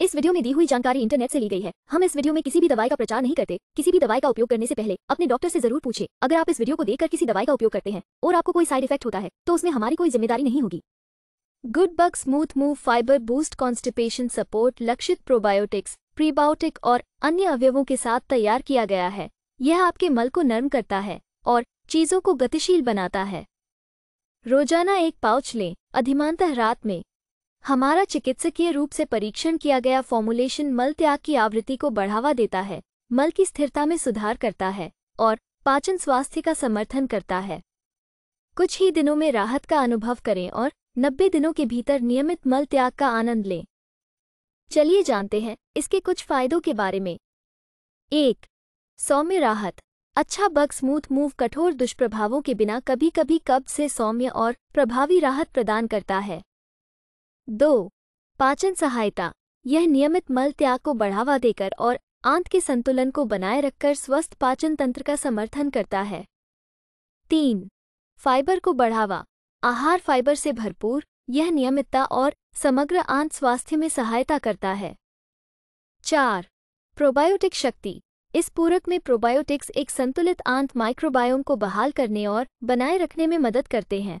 इस वीडियो में दी हुई जानकारी इंटरनेट से ली गई है हम इस वीडियो में किसी भी दवाई का प्रचार नहीं करते किसी भी दवाई का उपयोग करने से पहले अपने डॉक्टर से जरूर पूछे अगर आप इस वीडियो को देखकर किसी दवाई का उपयोग करते हैं और आपको कोई साइड इफेक्ट होता है तो उसमें हमारी कोई जिम्मेदारी नहीं होगी good bug smooth move fibre boost constipation support लक्षित प्रोबायोटिक्स प्रीबायोटिक और अन्य अवयवों के साथ तैयार किया गया है यह आपके मल को नर्म करता है और चीजों को गतिशील बनाता है रोजाना एक पाउच लें अधिमानतः रात में हमारा चिकित्सकीय रूप से परीक्षण किया गया फॉर्मुलेशन मल त्याग की आवृत्ति को बढ़ावा देता है मल की स्थिरता में सुधार करता है और पाचन स्वास्थ्य का समर्थन करता है कुछ ही दिनों में राहत का अनुभव करें और 90 दिनों के भीतर नियमित मल त्याग का आनंद लें चलिए जानते हैं इसके कुछ फायदों के बारे में एक सौम्य राहत अच्छा बग स्मूथ मूव कठोर दुष्प्रभावों के बिना कभी कभी कब से सौम्य और प्रभावी राहत प्रदान करता है दो पाचन सहायता यह नियमित मल त्याग को बढ़ावा देकर और आंत के संतुलन को बनाए रखकर स्वस्थ पाचन तंत्र का समर्थन करता है तीन फाइबर को बढ़ावा आहार फाइबर से भरपूर यह नियमितता और समग्र आंत स्वास्थ्य में सहायता करता है चार प्रोबायोटिक शक्ति इस पूरक में प्रोबायोटिक्स एक संतुलित आंत माइक्रोबायोम को बहाल करने और बनाए रखने में मदद करते हैं